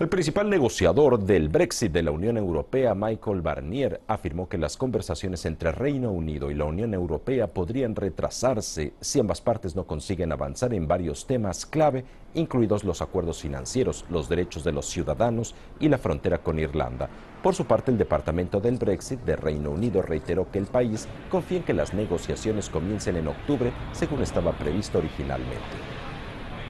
El principal negociador del Brexit de la Unión Europea, Michael Barnier, afirmó que las conversaciones entre Reino Unido y la Unión Europea podrían retrasarse si ambas partes no consiguen avanzar en varios temas clave, incluidos los acuerdos financieros, los derechos de los ciudadanos y la frontera con Irlanda. Por su parte, el Departamento del Brexit de Reino Unido reiteró que el país confía en que las negociaciones comiencen en octubre, según estaba previsto originalmente.